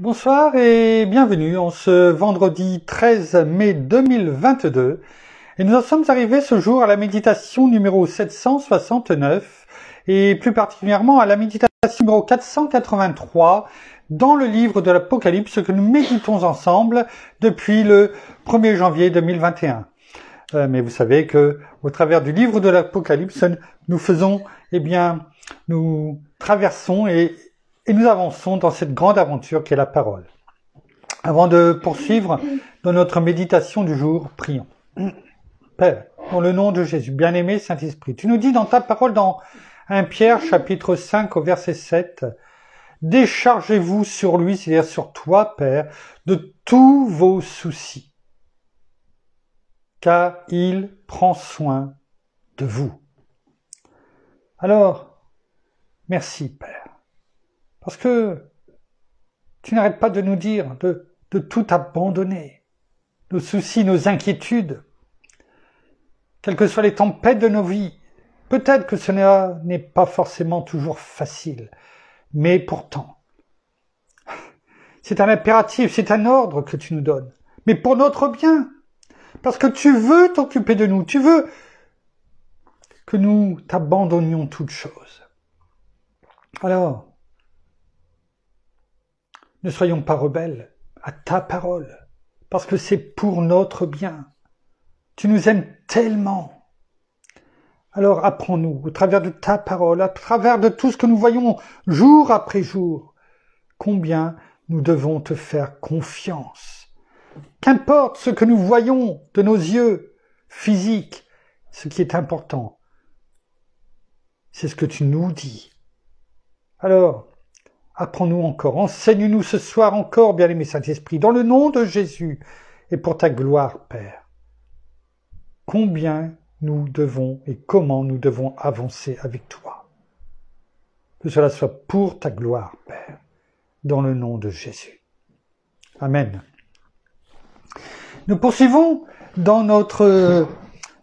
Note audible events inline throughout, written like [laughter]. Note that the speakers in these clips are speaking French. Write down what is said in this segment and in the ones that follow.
Bonsoir et bienvenue en ce vendredi 13 mai 2022. Et nous en sommes arrivés ce jour à la méditation numéro 769 et plus particulièrement à la méditation numéro 483 dans le livre de l'Apocalypse que nous méditons ensemble depuis le 1er janvier 2021. Euh, mais vous savez que au travers du livre de l'Apocalypse, nous faisons, eh bien, nous traversons et et nous avançons dans cette grande aventure qu'est la parole. Avant de poursuivre dans notre méditation du jour, prions. Père, dans le nom de Jésus, bien-aimé Saint-Esprit, tu nous dis dans ta parole dans 1 Pierre chapitre 5 au verset 7, déchargez-vous sur lui, c'est-à-dire sur toi, Père, de tous vos soucis, car il prend soin de vous. Alors, merci, Père parce que tu n'arrêtes pas de nous dire de, tout abandonner, nos soucis, nos inquiétudes, quelles que soient les tempêtes de nos vies. Peut-être que ce n'est pas forcément toujours facile, mais pourtant, [laughs] c'est un impératif, c'est un ordre que tu nous donnes, mais pour notre bien, parce que tu veux t'occuper de nous, tu veux que nous t'abandonnions toutes choses. Alors, ne soyons pas rebelles à ta parole, parce que c'est pour notre bien. Tu nous aimes tellement. Alors apprends-nous, au travers de ta parole, à travers de tout ce que nous voyons jour après jour, combien nous devons te faire confiance. Qu'importe ce que nous voyons de nos yeux physiques, ce qui est important, c'est ce que tu nous dis. Alors, Apprends-nous encore, enseigne-nous ce soir encore, bien-aimé Saint-Esprit, dans le nom de Jésus et pour ta gloire, Père. Combien nous devons et comment nous devons avancer avec toi. Que cela soit pour ta gloire, Père, dans le nom de Jésus. Amen. Nous poursuivons dans notre euh,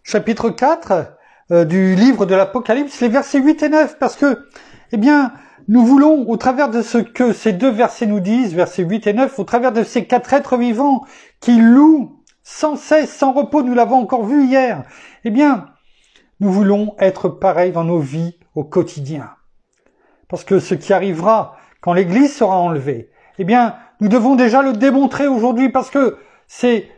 chapitre 4 euh, du livre de l'Apocalypse, les versets 8 et 9, parce que, eh bien, nous voulons, au travers de ce que ces deux versets nous disent, versets 8 et 9, au travers de ces quatre êtres vivants qui louent sans cesse, sans repos, nous l'avons encore vu hier, eh bien, nous voulons être pareils dans nos vies au quotidien. Parce que ce qui arrivera quand l'Église sera enlevée, eh bien, nous devons déjà le démontrer aujourd'hui parce que c'est,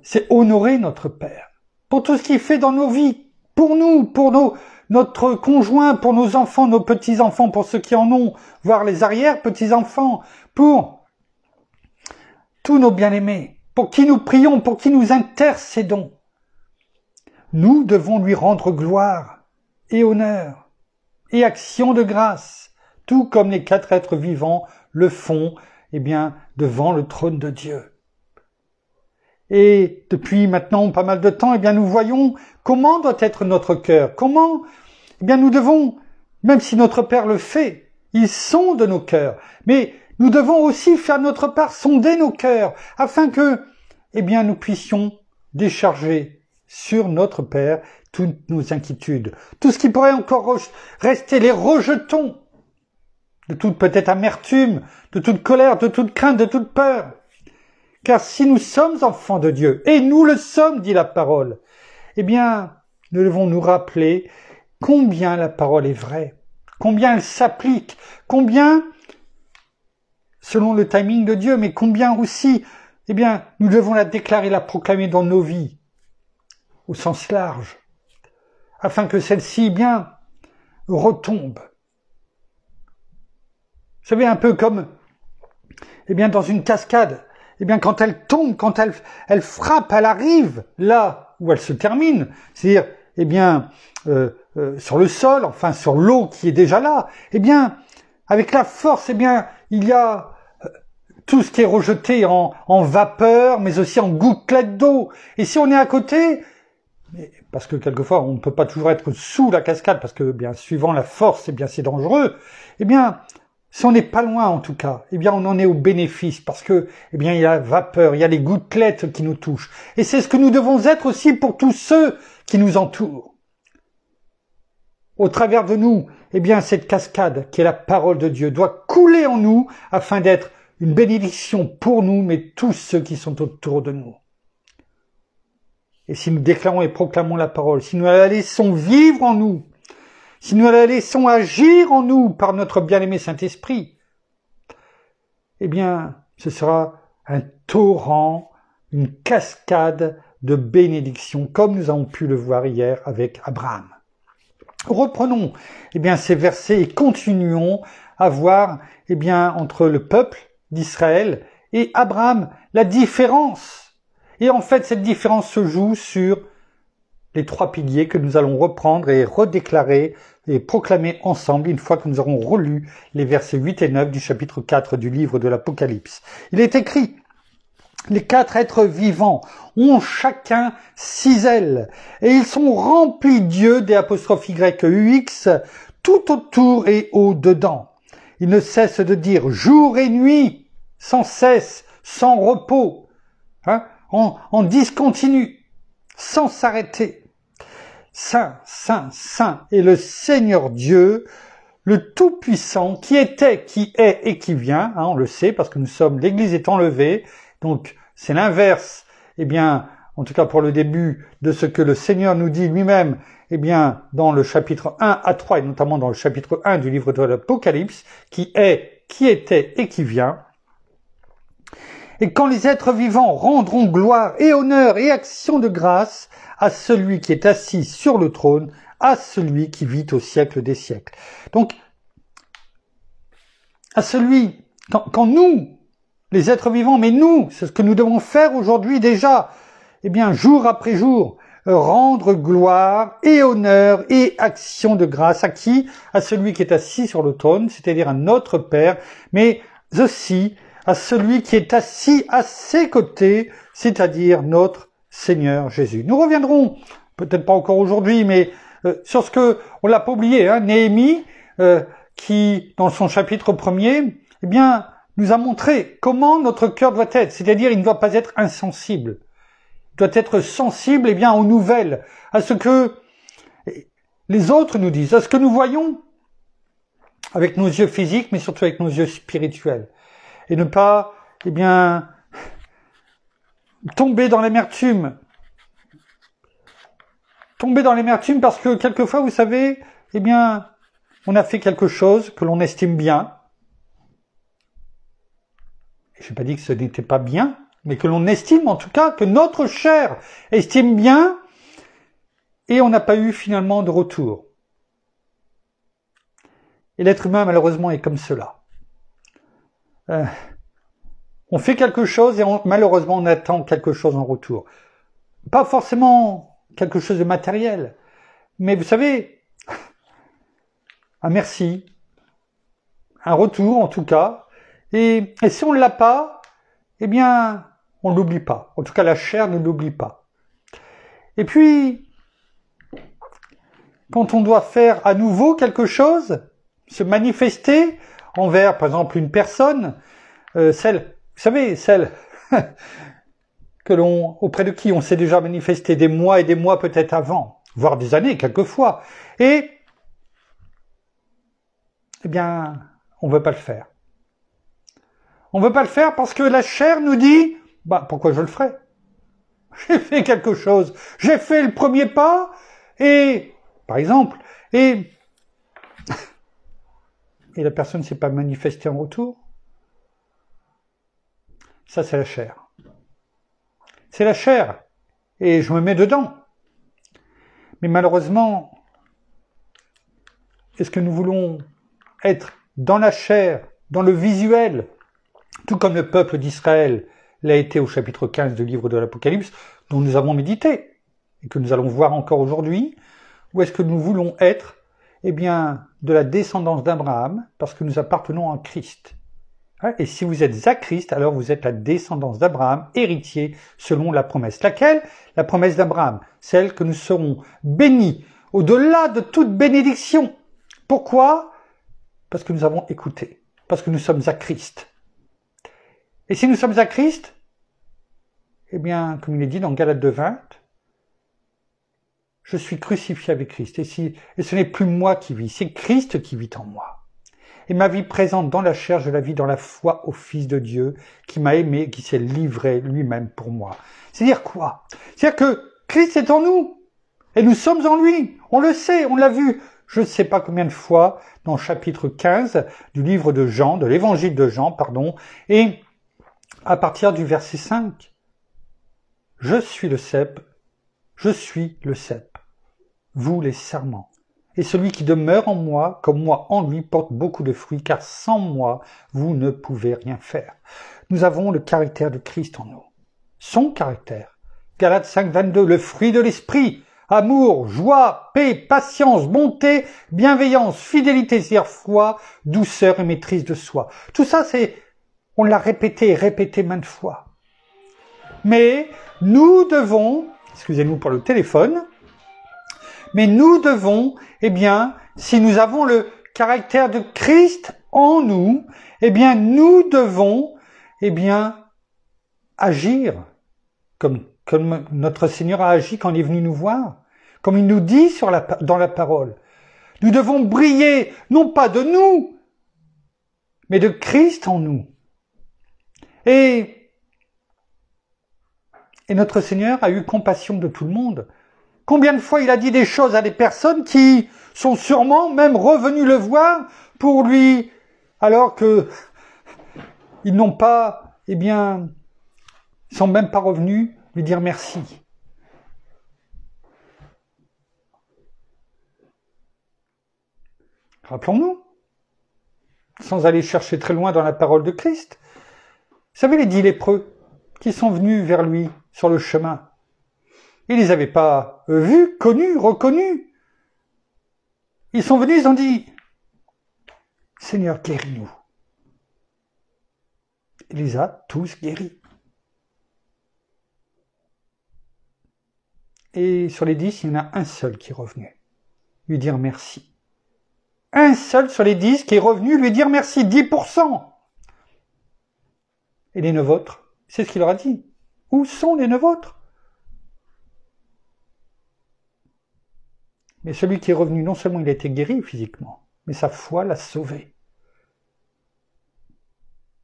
c'est honorer notre Père. Pour tout ce qu'il fait dans nos vies, pour nous, pour nos, notre conjoint, pour nos enfants, nos petits-enfants, pour ceux qui en ont, voire les arrière-petits-enfants, pour tous nos bien-aimés, pour qui nous prions, pour qui nous intercédons. Nous devons lui rendre gloire et honneur et action de grâce, tout comme les quatre êtres vivants le font, eh bien, devant le trône de Dieu. Et depuis maintenant pas mal de temps, eh bien, nous voyons comment doit être notre cœur, comment eh bien nous devons, même si notre Père le fait, ils sont nos cœurs, mais nous devons aussi faire notre part, sonder nos cœurs, afin que, eh bien, nous puissions décharger sur notre Père toutes nos inquiétudes, tout ce qui pourrait encore rester les rejetons de toute peut-être amertume, de toute colère, de toute crainte, de toute peur. Car si nous sommes enfants de Dieu, et nous le sommes, dit la parole, eh bien, nous devons nous rappeler combien la parole est vraie, combien elle s'applique, combien, selon le timing de Dieu, mais combien aussi, eh bien, nous devons la déclarer, la proclamer dans nos vies, au sens large, afin que celle-ci, eh bien, retombe. Vous savez, un peu comme, eh bien, dans une cascade, eh bien, quand elle tombe, quand elle, elle frappe, elle arrive là où elle se termine, c'est-à-dire, eh bien, euh, euh, sur le sol, enfin sur l'eau qui est déjà là, eh bien, avec la force, eh bien, il y a euh, tout ce qui est rejeté en, vapeur, mais aussi en gouttelettes d'eau. Et si on est à côté, parce que quelquefois on ne peut pas toujours être sous la cascade, parce que bien suivant la force, eh bien c'est dangereux. Eh bien, si on n'est pas loin en tout cas, eh bien on en est au bénéfice, parce que eh bien il y a la vapeur, il y a les gouttelettes qui nous touchent. Et c'est ce que nous devons être aussi pour tous ceux qui nous entourent au travers de nous, eh bien, cette cascade qui est la parole de Dieu doit couler en nous afin d'être une bénédiction pour nous, mais tous ceux qui sont autour de nous. Et si nous déclarons et proclamons la parole, si nous la laissons vivre en nous, si nous la laissons agir en nous par notre bien-aimé Saint-Esprit, eh bien, ce sera un torrent, une cascade de bénédictions, comme nous avons pu le voir hier avec Abraham. Reprenons eh bien, ces versets et continuons à voir eh bien, entre le peuple d'Israël et Abraham la différence. Et en fait, cette différence se joue sur les trois piliers que nous allons reprendre et redéclarer et proclamer ensemble une fois que nous aurons relu les versets 8 et 9 du chapitre 4 du livre de l'Apocalypse. Il est écrit, les quatre êtres vivants ont chacun six ailes et ils sont remplis Dieu des apostrophes Y-U-X, tout autour et au-dedans. Ils ne cessent de dire jour et nuit, sans cesse, sans repos, hein, en, en discontinu, sans s'arrêter. Saint, Saint, Saint est le Seigneur Dieu, le Tout-Puissant qui était, qui est et qui vient, hein, on le sait parce que nous sommes l'Église est enlevée, donc c'est l'inverse, eh bien, en tout cas pour le début, de ce que le Seigneur nous dit lui-même, eh bien, dans le chapitre 1 à 3, et notamment dans le chapitre 1 du livre de l'Apocalypse, qui est, qui était et qui vient. Et quand les êtres vivants rendront gloire et honneur et action de grâce à celui qui est assis sur le trône, à celui qui vit au siècle des siècles. Donc, à celui, quand nous, les êtres vivants, mais nous, c'est ce que nous devons faire aujourd'hui déjà, eh bien, jour après jour, rendre gloire et honneur et action de grâce à qui À celui qui est assis sur le trône, c'est-à-dire à notre Père, mais aussi à celui qui est assis à ses côtés, c'est-à-dire notre Seigneur Jésus. Nous reviendrons, peut-être pas encore aujourd'hui, mais euh, sur ce que on l'a pas oublié, hein, Néhémie, euh, qui dans son chapitre premier, eh bien, nous a montré comment notre cœur doit être, c'est-à-dire il ne doit pas être insensible. Il doit être sensible et eh bien, aux nouvelles, à ce que les autres nous disent, à ce que nous voyons avec nos yeux physiques, mais surtout avec nos yeux spirituels. Et ne pas, eh bien, tomber dans l'amertume. Tomber dans l'amertume parce que quelquefois, vous savez, eh bien, on a fait quelque chose que l'on estime bien, je n'ai pas dit que ce n'était pas bien, mais que l'on estime en tout cas, que notre chair estime bien, et on n'a pas eu finalement de retour. Et l'être humain, malheureusement, est comme cela. Euh, on fait quelque chose et malheureusement, on attend quelque chose en retour. Pas forcément quelque chose de matériel, mais vous savez, un merci, un retour en tout cas, et, si on ne l'a pas, eh bien, on ne l'oublie pas. En tout cas, la chair ne l'oublie pas. Et puis, quand on doit faire à nouveau quelque chose, se manifester envers, par exemple, une personne, euh, celle, vous savez, celle [laughs] que l'on, auprès de qui on s'est déjà manifesté des mois et des mois peut-être avant, voire des années quelquefois, et eh bien, on ne veut pas le faire. On ne veut pas le faire parce que la chair nous dit, bah, pourquoi je le ferai? [laughs] J'ai fait quelque chose. J'ai fait le premier pas et, par exemple, et, [laughs] et la personne ne s'est pas manifestée en retour. Ça, c'est la chair. C'est la chair. Et je me mets dedans. Mais malheureusement, est-ce que nous voulons être dans la chair, dans le visuel, tout comme le peuple d'Israël l'a été au chapitre 15 du livre de l'Apocalypse, dont nous avons médité, et que nous allons voir encore aujourd'hui, où est-ce que nous voulons être, eh bien, de la descendance d'Abraham, parce que nous appartenons à Christ. Et si vous êtes à Christ, alors vous êtes la descendance d'Abraham, héritier selon la promesse. Laquelle La promesse d'Abraham, celle que nous serons bénis au-delà de toute bénédiction. Pourquoi Parce que nous avons écouté, parce que nous sommes à Christ. Et si nous sommes à Christ, eh bien, comme il est dit dans Galates 2.20, je suis crucifié avec Christ. Et, et ce n'est plus moi qui vis, c'est Christ qui vit en moi. Et ma vie présente dans la chair, je la vis dans la foi au Fils de Dieu qui m'a aimé, qui s'est livré lui-même pour moi. C'est-à-dire quoi C'est-à-dire que Christ est en nous et nous sommes en lui. On le sait, on l'a vu. Je ne sais pas combien de fois dans chapitre 15 du livre de Jean, de l'évangile de Jean, pardon, et à partir du verset 5. Je suis le cep, je suis le cep, vous les serments. Et celui qui demeure en moi, comme moi en lui, porte beaucoup de fruits, car sans moi, vous ne pouvez rien faire. Nous avons le caractère de Christ en nous. Son caractère. Galates 5, 22, le fruit de l'esprit. Amour, joie, paix, patience, bonté, bienveillance, fidélité, foi, douceur et maîtrise de soi. Tout ça, c'est on l'a répété et répété maintes fois. Mais nous devons, excusez-nous pour le téléphone, mais nous devons, eh bien, si nous avons le caractère de Christ en nous, eh bien, nous devons, eh bien, agir comme, notre Seigneur a agi quand il est venu nous voir, comme il nous dit dans la parole. Nous devons briller, non pas de nous, mais de Christ en nous. Et, et notre Seigneur a eu compassion de tout le monde. Combien de fois il a dit des choses à des personnes qui sont sûrement même revenues le voir pour lui, alors que ils n'ont pas, eh bien, sont même pas revenus lui dire merci. Rappelons-nous, sans aller chercher très loin dans la parole de Christ, vous savez les dix lépreux qui sont venus vers lui sur le chemin. ne les avaient pas euh, vus, connus, reconnus. Ils sont venus, ils ont dit, Seigneur, guéris-nous. Il les a tous guéris. Et sur les dix, il y en a un seul qui est revenu, lui dire merci. Un seul sur les dix qui est revenu lui dire merci, dix 10%. Et les nôtres C'est ce qu'il leur a dit. Où sont les vôtres? Mais celui qui est revenu, non seulement il a été guéri physiquement, mais sa foi l'a sauvé.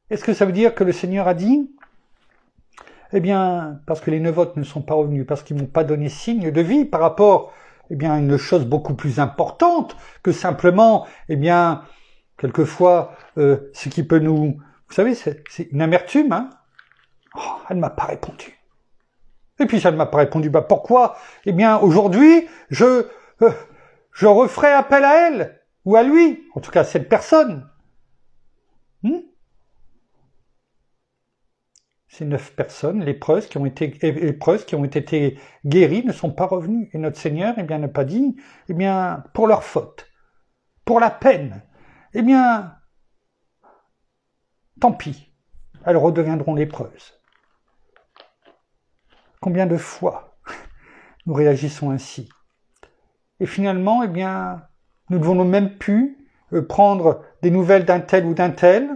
Est-ce que ça veut dire que le Seigneur a dit Eh bien, parce que les neuvotes ne sont pas revenus, parce qu'ils m'ont pas donné signe de vie par rapport, eh bien, à une chose beaucoup plus importante que simplement, eh bien, quelquefois, euh, ce qui peut nous vous savez, c'est une amertume, hein oh, Elle ne m'a pas répondu. Et puis ça ne m'a pas répondu. Bah pourquoi Eh bien, aujourd'hui, je euh, je referai appel à elle ou à lui, en tout cas à cette personne. Hmm? Ces neuf personnes, les preuves qui ont été qui ont été guéries ne sont pas revenues. Et notre Seigneur, eh bien, n'a pas dit, eh bien, pour leur faute, pour la peine. Eh bien, tant pis, elles redeviendront lépreuses. Combien de fois [laughs] nous réagissons ainsi Et finalement, eh bien, nous devons même plus euh, prendre des nouvelles d'un tel ou d'un tel,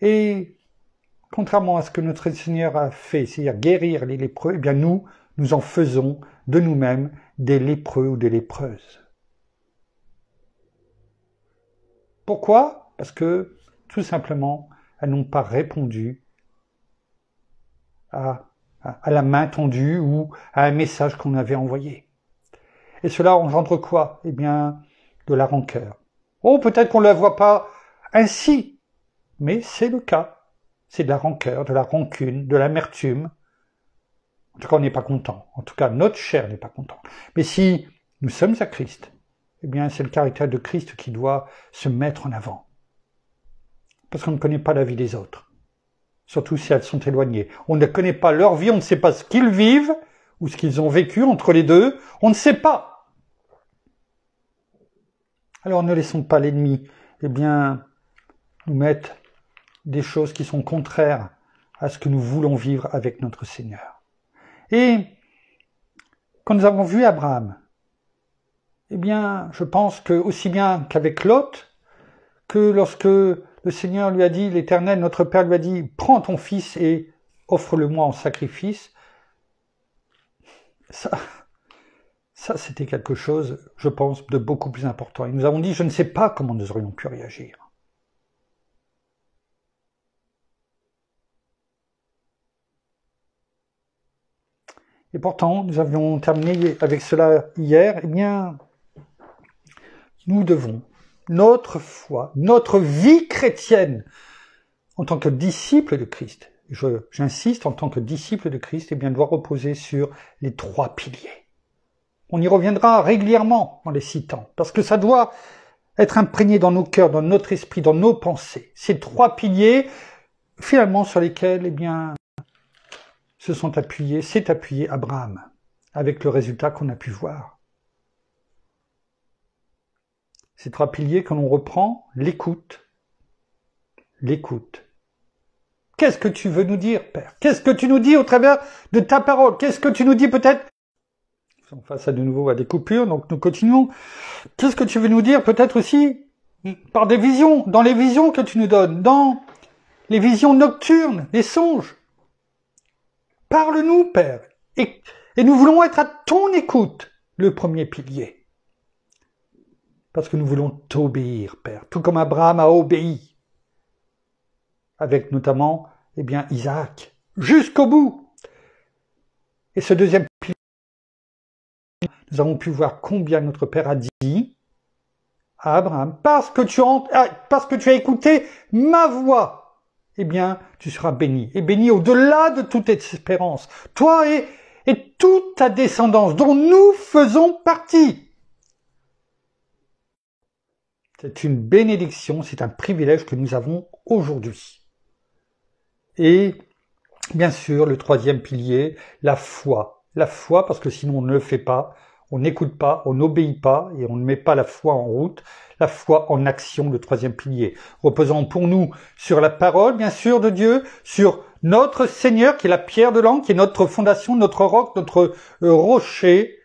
et contrairement à ce que notre Seigneur a fait, c'est-à-dire guérir les lépreux, eh bien nous, nous en faisons de nous-mêmes des lépreux ou des lépreuses. Pourquoi Parce que tout simplement, elles n'ont pas répondu à, à, la main tendue ou à un message qu'on avait envoyé. Et cela engendre quoi Eh bien, de la rancœur. Oh, peut-être qu'on ne la voit pas ainsi, mais c'est le cas. C'est de la rancœur, de la rancune, de l'amertume. En tout cas, on n'est pas content. En tout cas, notre chair n'est pas content. Mais si nous sommes à Christ, eh bien, c'est le caractère de Christ qui doit se mettre en avant parce qu'on ne connaît pas la vie des autres, surtout si elles sont éloignées. On ne connaît pas leur vie, on ne sait pas ce qu'ils vivent ou ce qu'ils ont vécu entre les deux, on ne sait pas. Alors ne laissons pas l'ennemi, eh bien, nous mettre des choses qui sont contraires à ce que nous voulons vivre avec notre Seigneur. Et quand nous avons vu Abraham, eh bien, je pense que aussi bien qu'avec Lot, que lorsque le Seigneur lui a dit, l'Éternel, notre Père lui a dit, prends ton fils et offre-le-moi en sacrifice. Ça, ça c'était quelque chose, je pense, de beaucoup plus important. Et nous avons dit, je ne sais pas comment nous aurions pu réagir. Et pourtant, nous avions terminé avec cela hier, eh bien, nous devons notre foi, notre vie chrétienne en tant que disciple de Christ, j'insiste, en tant que disciple de Christ, eh bien, doit reposer sur les trois piliers. On y reviendra régulièrement en les citant, parce que ça doit être imprégné dans nos cœurs, dans notre esprit, dans nos pensées. Ces trois piliers, finalement, sur lesquels, eh bien, se sont appuyés, s'est appuyé Abraham, avec le résultat qu'on a pu voir. Ces trois piliers que l'on reprend, l'écoute. L'écoute. Qu'est-ce que tu veux nous dire, Père Qu'est-ce que tu nous dis au travers de ta parole Qu'est-ce que tu nous dis peut-être Nous sommes face à de nouveau à des coupures, donc nous continuons. Qu'est-ce que tu veux nous dire peut-être aussi par des visions, dans les visions que tu nous donnes, dans les visions nocturnes, les songes. Parle-nous, Père, et, et nous voulons être à ton écoute, le premier pilier parce que nous voulons t'obéir, Père, tout comme Abraham a obéi, avec notamment, eh bien, Isaac, jusqu'au bout. Et ce deuxième pilier, nous avons pu voir combien notre Père a dit à Abraham, parce que tu, ah, parce que tu as écouté ma voix, eh bien, tu seras béni, et béni au-delà de toute espérance, toi et toute ta descendance dont nous faisons partie. C'est une bénédiction, c'est un privilège que nous avons aujourd'hui. Et bien sûr, le troisième pilier, la foi. La foi, parce que sinon on ne le fait pas, on n'écoute pas, on n'obéit pas et on ne met pas la foi en route. La foi en action, le troisième pilier, reposant pour nous sur la parole, bien sûr, de Dieu, sur notre Seigneur qui est la pierre de l'an, qui est notre fondation, notre roc, notre euh, rocher.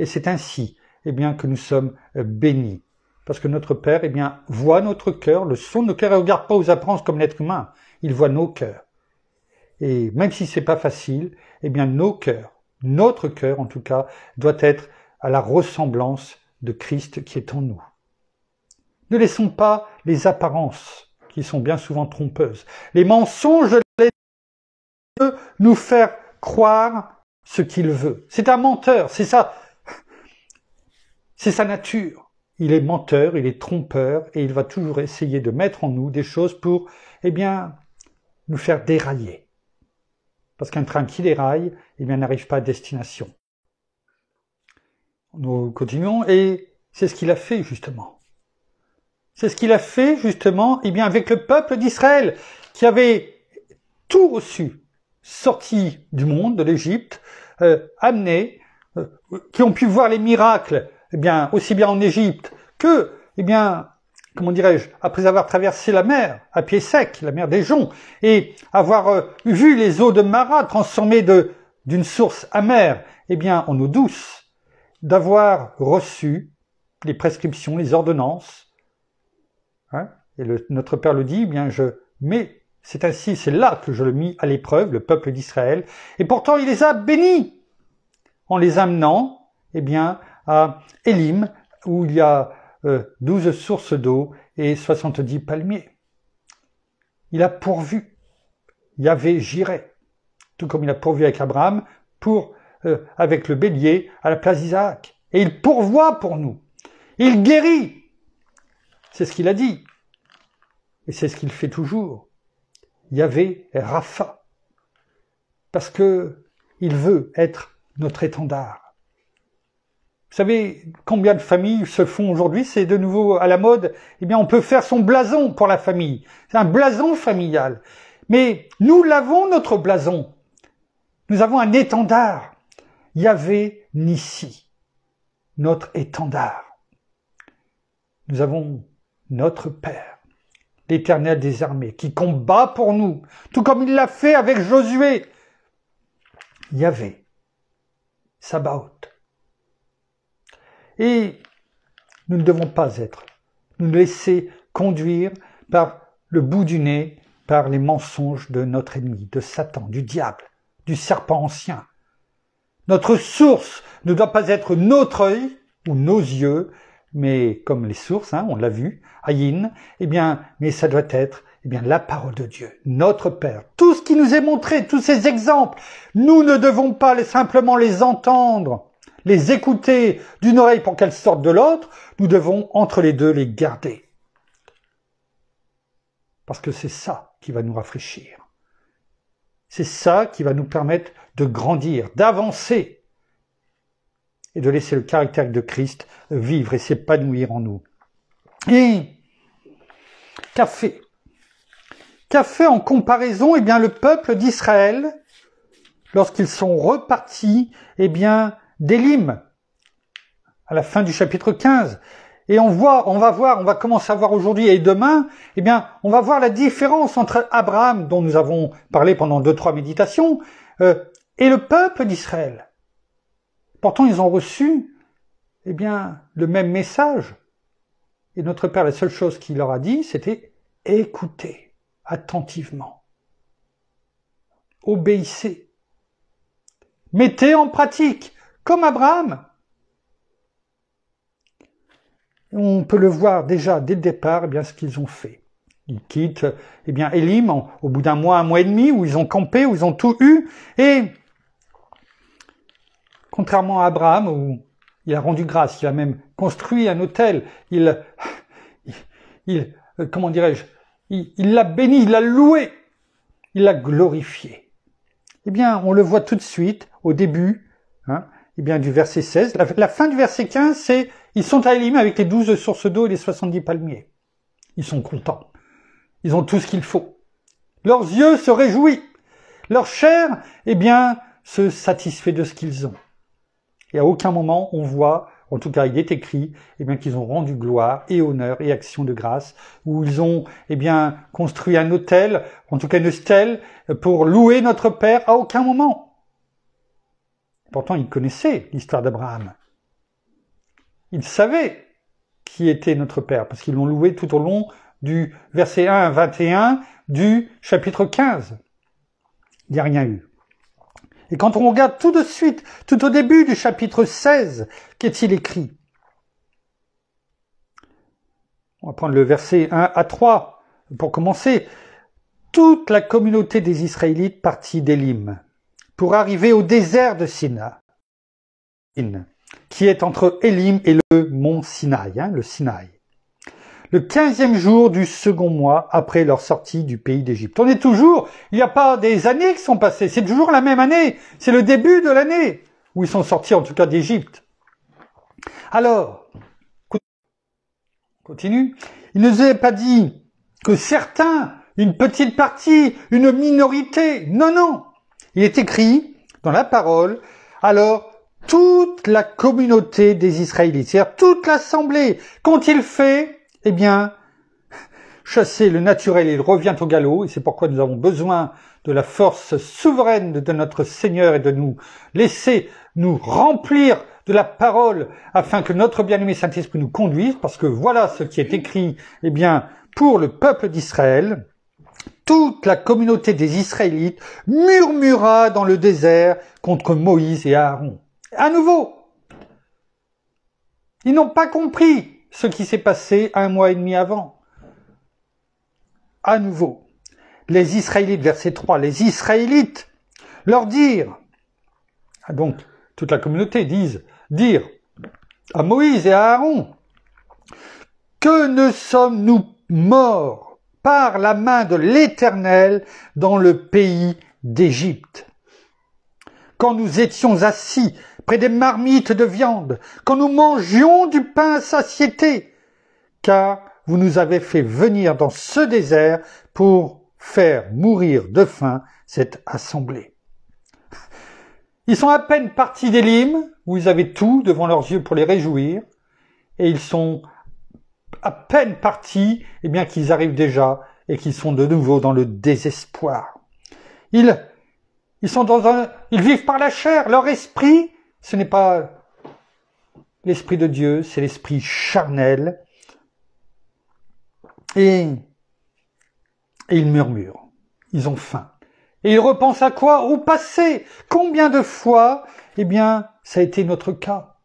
Et c'est ainsi, eh bien, que nous sommes euh, bénis. Parce que notre Père, eh bien, voit notre cœur, le son de nos cœur, et ne regarde pas aux apparences comme l'être humain. Il voit nos cœurs. Et même si ce n'est pas facile, eh bien, nos cœurs, notre cœur en tout cas, doit être à la ressemblance de Christ qui est en nous. Ne laissons pas les apparences, qui sont bien souvent trompeuses, les mensonges de nous faire croire ce qu'il veut. C'est un menteur, c'est ça, c'est sa nature il est menteur, il est trompeur, et il va toujours essayer de mettre en nous des choses pour, eh bien, nous faire dérailler. Parce qu'un train qui déraille, eh bien, n'arrive pas à destination. Nous continuons, et c'est ce qu'il a fait, justement. C'est ce qu'il a fait, justement, eh bien, avec le peuple d'Israël, qui avait tout reçu, sorti du monde, de l'Égypte, euh, amené, euh, qui ont pu voir les miracles, eh bien, aussi bien en Égypte que, eh bien, comment dirais-je, après avoir traversé la mer à pied sec, la mer des joncs, et avoir euh, vu les eaux de Marat transformées de, d'une source amère, eh bien, en eau douce, d'avoir reçu les prescriptions, les ordonnances, hein, et notre Père le dit, eh bien, je mets, c'est ainsi, c'est là que je le mis à l'épreuve, le peuple d'Israël, et pourtant il les a bénis, en les amenant, eh bien, à Elim, où il y a euh, douze sources d'eau et soixante-dix palmiers. Il a pourvu. Yahvé j'irai tout comme il a pourvu avec Abraham, pour, euh, avec le bélier, à la place d'Isaac. Et il pourvoit pour nous. Il guérit. C'est ce qu'il a dit. Et c'est ce qu'il fait toujours. Yahvé Rapha. Parce que il veut être notre étendard. Vous savez combien de familles se font aujourd'hui C'est de nouveau à la mode. Eh bien, on peut faire son blason pour la famille. C'est un blason familial. Mais nous l'avons, notre blason. Nous avons un étendard. Yahvé Nissi, notre étendard. Nous avons notre Père, l'Éternel des armées, qui combat pour nous, tout comme il l'a fait avec Josué. Yahvé, Sabaoth, et nous ne devons pas être, nous laisser conduire par le bout du nez, par les mensonges de notre ennemi, de Satan, du diable, du serpent ancien. Notre source ne doit pas être notre œil ou nos yeux, mais comme les sources, hein, on l'a vu, Aïn, eh bien, mais ça doit être eh bien, la parole de Dieu, notre Père. Tout ce qui nous est montré, tous ces exemples, nous ne devons pas simplement les entendre, les écouter d'une oreille pour qu'elles sortent de l'autre, nous devons entre les deux les garder. Parce que c'est ça qui va nous rafraîchir. C'est ça qui va nous permettre de grandir, d'avancer et de laisser le caractère de Christ vivre et s'épanouir en nous. Et qu'a fait Qu'a fait en comparaison eh bien, le peuple d'Israël lorsqu'ils sont repartis eh bien, d'Élim à la fin du chapitre 15. Et on voit, on va voir, on va commencer à voir aujourd'hui et demain, eh bien, on va voir la différence entre Abraham, dont nous avons parlé pendant deux, trois méditations, euh, et le peuple d'Israël. Pourtant, ils ont reçu, eh bien, le même message. Et notre Père, la seule chose qu'il leur a dit, c'était écoutez attentivement. Obéissez. Mettez en pratique comme Abraham. On peut le voir déjà dès le départ, eh bien ce qu'ils ont fait. Ils quittent eh bien Elim au bout d'un mois, un mois et demi, où ils ont campé, où ils ont tout eu, et contrairement à Abraham, où il a rendu grâce, il a même construit un hôtel, il, il euh, comment dirais-je, il l'a béni, il l'a loué, il l'a glorifié. Eh bien, on le voit tout de suite au début, eh bien, du verset 16. La, fin du verset 15, c'est ils sont à Elim avec les douze sources d'eau et les 70 palmiers. Ils sont contents. Ils ont tout ce qu'il faut. Leurs yeux se réjouissent. Leur chair, eh bien, se satisfait de ce qu'ils ont. Et à aucun moment on voit, en tout cas il est écrit, eh bien, qu'ils ont rendu gloire et honneur et action de grâce, où ils ont, eh bien, construit un hôtel, en tout cas une stèle, pour louer notre Père à aucun moment. Pourtant, ils connaissaient l'histoire d'Abraham. Ils savaient qui était notre Père, parce qu'ils l'ont loué tout au long du verset 1 à 21 du chapitre 15. Il n'y a rien eu. Et quand on regarde tout de suite, tout au début du chapitre 16, qu'est-il écrit On va prendre le verset 1 à 3 pour commencer. Toute la communauté des Israélites partit d'Élim pour arriver au désert de Sina, qui est entre Elim et le mont Sinaï, hein, le Sinaï. Le quinzième jour du second mois après leur sortie du pays d'Égypte. On est toujours, il n'y a pas des années qui sont passées, c'est toujours la même année, c'est le début de l'année où ils sont sortis en tout cas d'Égypte. Alors, continue, il ne nous est pas dit que certains, une petite partie, une minorité, non, non, il est écrit dans la parole, alors toute la communauté des Israélites, c'est-à-dire toute l'assemblée, quont il fait, eh bien, chasser le naturel, il revient au galop, et c'est pourquoi nous avons besoin de la force souveraine de notre Seigneur et de nous laisser nous remplir de la parole afin que notre bien-aimé Saint-Esprit nous conduise, parce que voilà ce qui est écrit, eh bien, pour le peuple d'Israël toute la communauté des Israélites murmura dans le désert contre Moïse et Aaron. À nouveau, ils n'ont pas compris ce qui s'est passé un mois et demi avant. À nouveau, les Israélites, verset 3, les Israélites leur dirent, ah, donc toute la communauté disent, dire à Moïse et à Aaron, que ne sommes-nous morts par la main de l'Éternel dans le pays d'Égypte. Quand nous étions assis près des marmites de viande, quand nous mangions du pain à satiété, car vous nous avez fait venir dans ce désert pour faire mourir de faim cette assemblée. Ils sont à peine partis d'Élim, où ils avaient tout devant leurs yeux pour les réjouir, et ils sont à peine partis, eh bien qu'ils arrivent déjà et qu'ils sont de nouveau dans le désespoir. Ils, ils sont dans un, ils vivent par la chair. Leur esprit, ce n'est pas l'esprit de Dieu, c'est l'esprit charnel. Et, et ils murmurent. Ils ont faim. Et ils repensent à quoi Au passé. Combien de fois Eh bien, ça a été notre cas.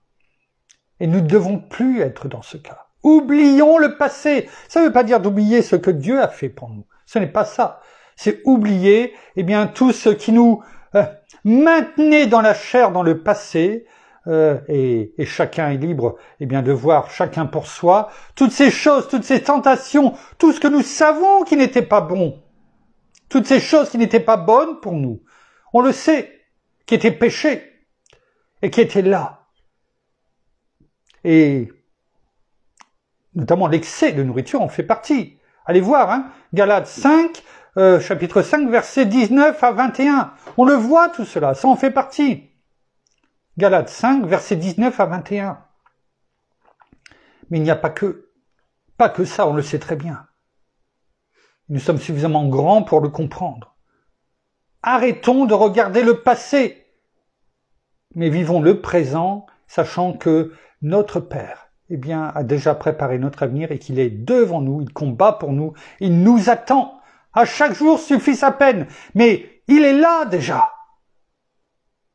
Et nous ne devons plus être dans ce cas. Oublions le passé. Ça ne veut pas dire d'oublier ce que Dieu a fait pour nous. Ce n'est pas ça. C'est oublier, eh bien, tout ce qui nous euh, maintenait dans la chair, dans le passé, euh, et, chacun est libre, eh bien, de voir chacun pour soi toutes ces choses, toutes ces tentations, tout ce que nous savons qui n'était pas bon, toutes ces choses qui n'étaient pas bonnes pour nous. On le sait, qui étaient péchées. et qui étaient là. Et notamment l'excès de nourriture en fait partie. Allez voir, hein, Galates 5, euh, chapitre 5, versets 19 à 21. On le voit tout cela, ça en fait partie. Galates 5, versets 19 à 21. Mais il n'y a pas que, pas que ça, on le sait très bien. Nous sommes suffisamment grands pour le comprendre. Arrêtons de regarder le passé, mais vivons le présent, sachant que notre Père eh bien, a déjà préparé notre avenir et qu'il est devant nous, il combat pour nous, il nous attend. À chaque jour suffit sa peine, mais il est là déjà.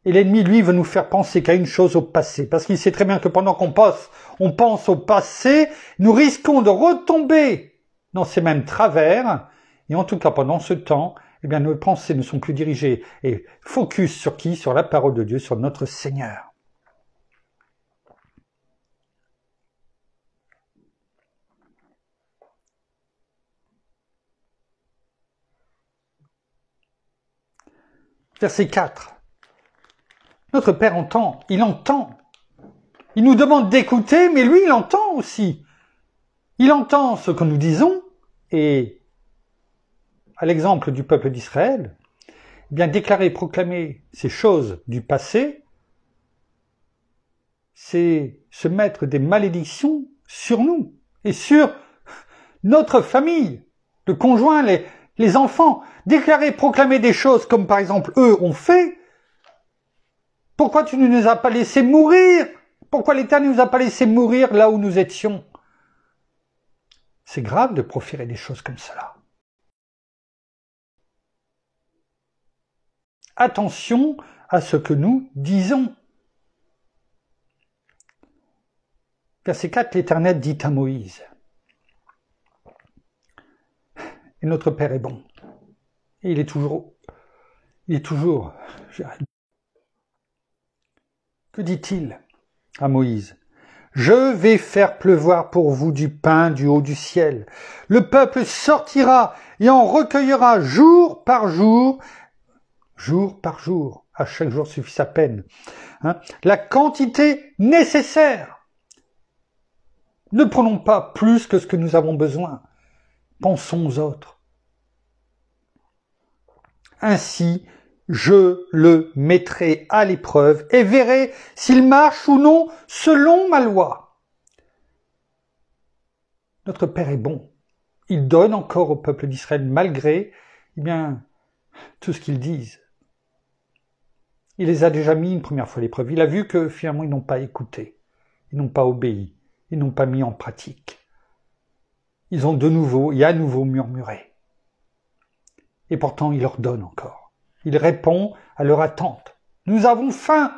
Et l'ennemi, lui, veut nous faire penser qu'à une chose au passé, parce qu'il sait très bien que pendant qu'on pense, on pense au passé, nous risquons de retomber dans ces mêmes travers, et en tout cas pendant ce temps, eh bien, nos pensées ne sont plus dirigées et focus sur qui Sur la parole de Dieu, sur notre Seigneur. verset 4. Notre Père entend, il entend. Il nous demande d'écouter, mais lui, il entend aussi. Il entend ce que nous disons, et à l'exemple du peuple d'Israël, eh bien déclarer, proclamer ces choses du passé, c'est se mettre des malédictions sur nous et sur notre famille, le conjoint, les, les enfants, déclarer, proclamer des choses comme par exemple eux ont fait, pourquoi tu ne nous as pas laissé mourir Pourquoi l'État ne nous a pas laissé mourir là où nous étions C'est grave de proférer des choses comme cela. Attention à ce que nous disons. Verset 4, l'Éternel dit à Moïse, Et notre Père est bon. Et il est toujours. Il est toujours. Que dit-il à Moïse Je vais faire pleuvoir pour vous du pain du haut du ciel. Le peuple sortira et en recueillera jour par jour, jour par jour. À chaque jour suffit sa peine. Hein. la quantité nécessaire. Ne prenons pas plus que ce que nous avons besoin pensons aux autres. Ainsi, je le mettrai à l'épreuve et verrai s'il marche ou non selon ma loi. Notre Père est bon. Il donne encore au peuple d'Israël malgré, eh bien, tout ce qu'ils disent. Il les a déjà mis une première fois à l'épreuve. Il a vu que finalement ils n'ont pas écouté, ils n'ont pas obéi, ils n'ont pas mis en pratique ils ont de nouveau et à nouveau murmuré. Et pourtant il leur donne encore. Il répond à leur attente. Nous avons faim.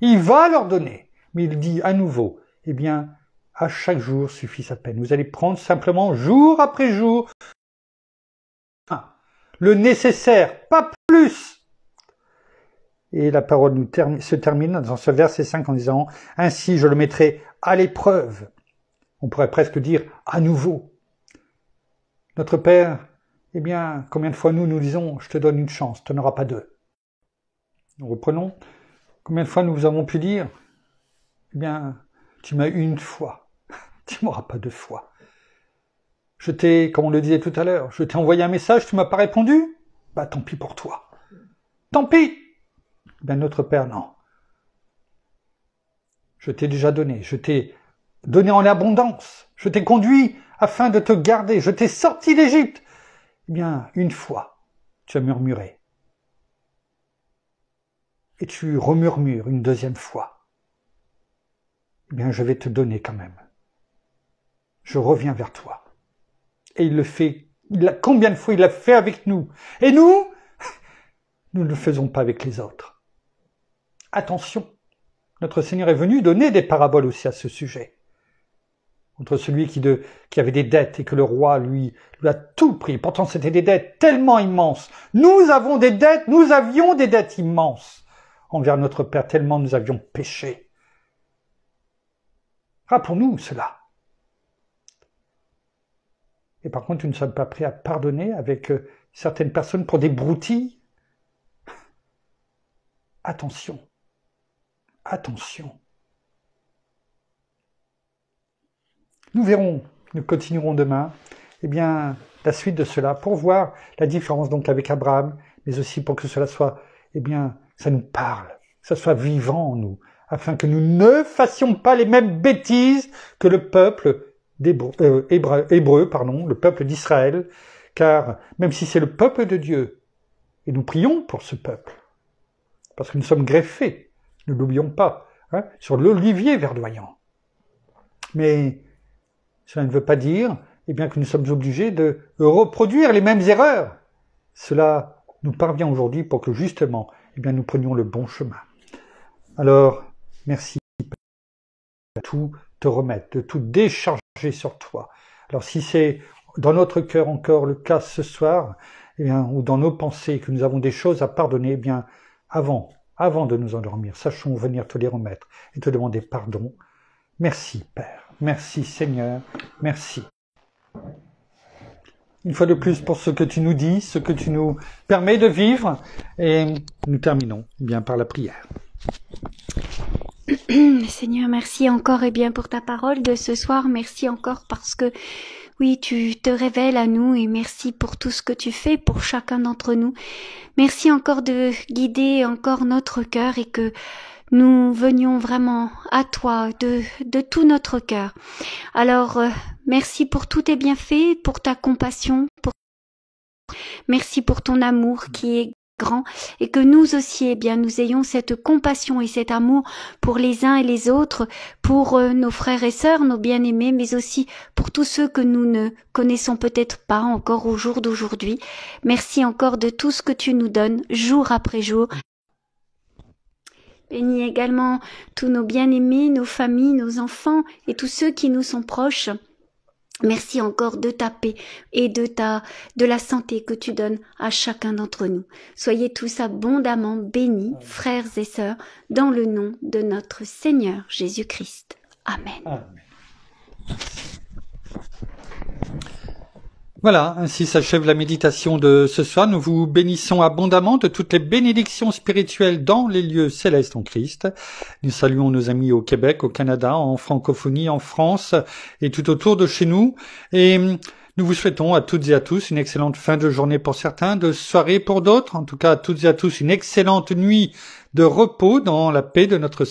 Il va leur donner. Mais il dit à nouveau, eh bien, à chaque jour suffit sa peine. Vous allez prendre simplement jour après jour le nécessaire, pas plus. Et la parole se termine dans ce verset 5 en disant, Ainsi je le mettrai à l'épreuve. On pourrait presque dire à nouveau. Notre Père, eh bien, combien de fois nous nous disons Je te donne une chance, tu n'auras pas deux Nous reprenons. Combien de fois nous avons pu dire Eh bien, tu m'as une fois, [laughs] tu m'auras pas deux fois. Je t'ai, comme on le disait tout à l'heure, je t'ai envoyé un message, tu m'as pas répondu Bah tant pis pour toi. Tant pis eh Bien notre Père, non. Je t'ai déjà donné, je t'ai donné en abondance, je t'ai conduit afin de te garder. Je t'ai sorti d'Égypte. Eh bien, une fois, tu as murmuré. Et tu remurmures une deuxième fois. Eh bien, je vais te donner quand même. Je reviens vers toi. Et il le fait. combien de fois il l'a fait avec nous Et nous [laughs] Nous ne le faisons pas avec les autres. Attention, notre Seigneur est venu donner des paraboles aussi à ce sujet contre celui qui, de, qui, avait des dettes et que le roi lui, lui a tout pris. Pourtant, c'était des dettes tellement immenses. Nous avons des dettes, nous avions des dettes immenses envers notre Père, tellement nous avions péché. Rappelons-nous cela. Et par contre, nous ne sommes pas prêts à pardonner avec euh, certaines personnes pour des broutilles. Attention, attention. Nous verrons, nous continuerons demain, eh bien, la suite de cela pour voir la différence donc avec Abraham, mais aussi pour que cela soit, eh bien, ça nous parle, ça soit vivant en nous, afin que nous ne fassions pas les mêmes bêtises que le peuple des euh, le peuple d'Israël, car même si c'est le peuple de Dieu, et nous prions pour ce peuple, parce que nous sommes greffés, ne l'oublions pas, hein, sur l'olivier verdoyant. Mais cela ne veut pas dire eh bien, que nous sommes obligés de reproduire les mêmes erreurs. Cela nous parvient aujourd'hui pour que justement eh bien, nous prenions le bon chemin. Alors, merci de tout te remettre, de tout décharger sur toi. Alors si c'est dans notre cœur encore le cas ce soir, eh bien, ou dans nos pensées que nous avons des choses à pardonner, eh bien, avant, avant de nous endormir, sachons venir te les remettre et te demander pardon. Merci, Père. Merci Seigneur, merci. Une fois de plus pour ce que tu nous dis, ce que tu nous permets de vivre, et nous terminons bien par la prière. [clears throat] Seigneur, merci encore et bien pour ta parole de ce soir. Merci encore parce que oui, tu te révèles à nous et merci pour tout ce que tu fais pour chacun d'entre nous. Merci encore de guider encore notre cœur et que nous venions vraiment à toi de, de tout notre cœur. Alors, euh, merci pour tous tes bienfaits, pour ta compassion, pour merci pour ton amour qui est grand et que nous aussi, eh bien, nous ayons cette compassion et cet amour pour les uns et les autres, pour euh, nos frères et sœurs, nos bien-aimés, mais aussi pour tous ceux que nous ne connaissons peut-être pas encore au jour d'aujourd'hui. Merci encore de tout ce que tu nous donnes jour après jour. Bénis également tous nos bien-aimés, nos familles, nos enfants et tous ceux qui nous sont proches. Merci encore de ta paix et de ta, de la santé que tu donnes à chacun d'entre nous. Soyez tous abondamment bénis, frères et sœurs, dans le nom de notre Seigneur Jésus-Christ. Amen. Voilà, ainsi s'achève la méditation de ce soir. Nous vous bénissons abondamment de toutes les bénédictions spirituelles dans les lieux célestes en Christ. Nous saluons nos amis au Québec, au Canada, en francophonie, en France et tout autour de chez nous. Et hum, nous vous souhaitons à toutes et à tous une excellente fin de journée pour certains, de soirée pour d'autres. En tout cas, à toutes et à tous une excellente nuit de repos dans la paix de notre